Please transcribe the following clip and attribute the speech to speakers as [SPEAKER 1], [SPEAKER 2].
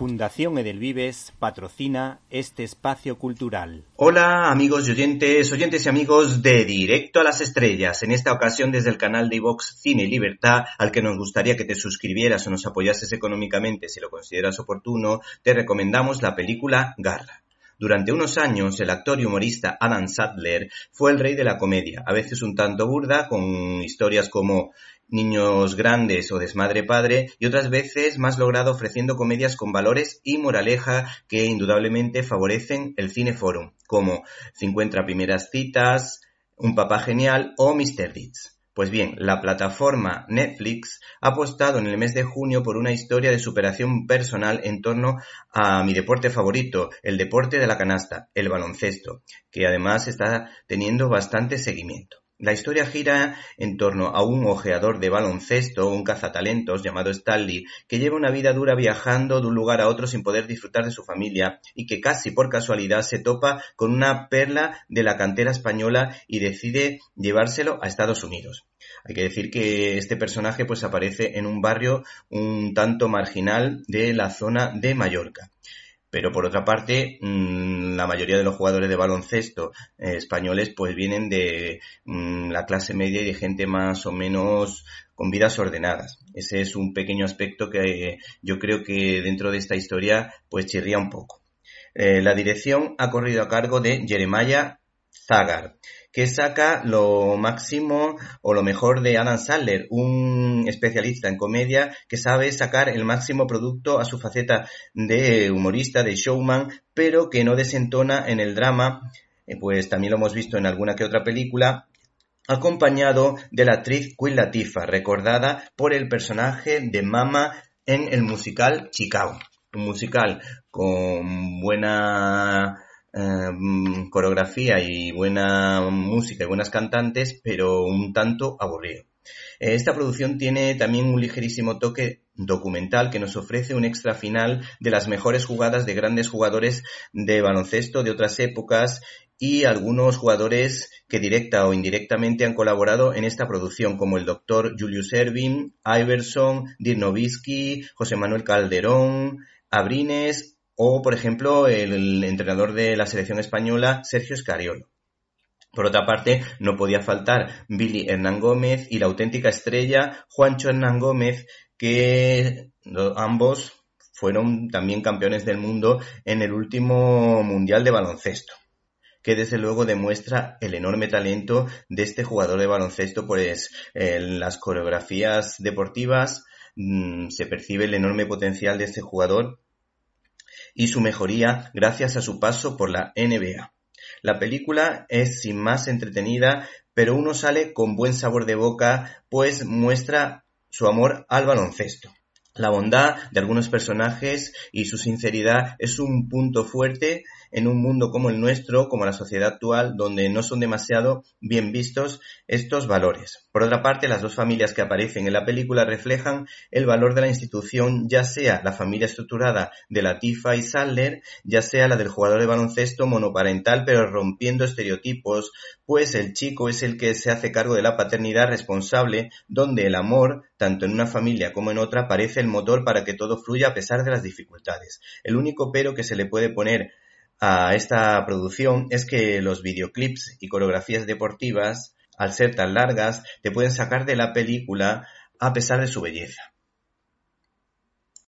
[SPEAKER 1] Fundación Edelvives patrocina este espacio cultural. Hola amigos y oyentes, oyentes y amigos de Directo a las Estrellas. En esta ocasión desde el canal de iVox Cine Libertad, al que nos gustaría que te suscribieras o nos apoyases económicamente si lo consideras oportuno, te recomendamos la película Garra. Durante unos años, el actor y humorista Adam Sadler fue el rey de la comedia, a veces un tanto burda, con historias como niños grandes o desmadre padre, y otras veces más logrado ofreciendo comedias con valores y moraleja que indudablemente favorecen el cineforum, como 50 primeras citas, Un papá genial o Mr. Deeds. Pues bien, la plataforma Netflix ha apostado en el mes de junio por una historia de superación personal en torno a mi deporte favorito, el deporte de la canasta, el baloncesto, que además está teniendo bastante seguimiento. La historia gira en torno a un ojeador de baloncesto, un cazatalentos llamado Stanley, que lleva una vida dura viajando de un lugar a otro sin poder disfrutar de su familia y que casi por casualidad se topa con una perla de la cantera española y decide llevárselo a Estados Unidos. Hay que decir que este personaje pues aparece en un barrio un tanto marginal de la zona de Mallorca. Pero por otra parte, mm, la mayoría de los jugadores de baloncesto eh, españoles pues vienen de mm, la clase media y de gente más o menos con vidas ordenadas. Ese es un pequeño aspecto que eh, yo creo que dentro de esta historia pues chirría un poco. Eh, la dirección ha corrido a cargo de Jeremiah Zagar que saca lo máximo o lo mejor de Adam Sandler, un especialista en comedia que sabe sacar el máximo producto a su faceta de humorista, de showman, pero que no desentona en el drama, eh, pues también lo hemos visto en alguna que otra película, acompañado de la actriz Queen Latifah, recordada por el personaje de Mama en el musical Chicago. Un musical con buena eh, mm, coreografía y buena música y buenas cantantes, pero un tanto aburrido. Eh, esta producción tiene también un ligerísimo toque documental que nos ofrece un extra final de las mejores jugadas de grandes jugadores de baloncesto de otras épocas y algunos jugadores que directa o indirectamente han colaborado en esta producción, como el doctor Julius Erving, Iverson, Dirk José Manuel Calderón, Abrines o, por ejemplo, el, entrenador de la selección española, Sergio Escariolo. Por otra parte, no podía faltar Billy Hernán Gómez y la auténtica estrella Juancho Hernán Gómez, que ambos fueron también campeones del mundo en el último Mundial de Baloncesto, que desde luego demuestra el enorme talento de este jugador de baloncesto, pues en eh, las coreografías deportivas mm, se percibe el enorme potencial de este jugador y su mejoría gracias a su paso por la NBA. La película es sin más entretenida, pero uno sale con buen sabor de boca, pues muestra su amor al baloncesto. La bondad de algunos personajes y su sinceridad es un punto fuerte en un mundo como el nuestro, como la sociedad actual, donde no son demasiado bien vistos estos valores. Por otra parte, las dos familias que aparecen en la película reflejan el valor de la institución, ya sea la familia estructurada de Latifa y Sandler, ya sea la del jugador de baloncesto monoparental, pero rompiendo estereotipos, pues el chico es el que se hace cargo de la paternidad responsable, donde el amor, tanto en una familia como en otra, parece el motor para que todo fluya a pesar de las dificultades. El único pero que se le puede poner a esta producción es que los videoclips y coreografías deportivas, al ser tan largas, te pueden sacar de la película a pesar de su belleza.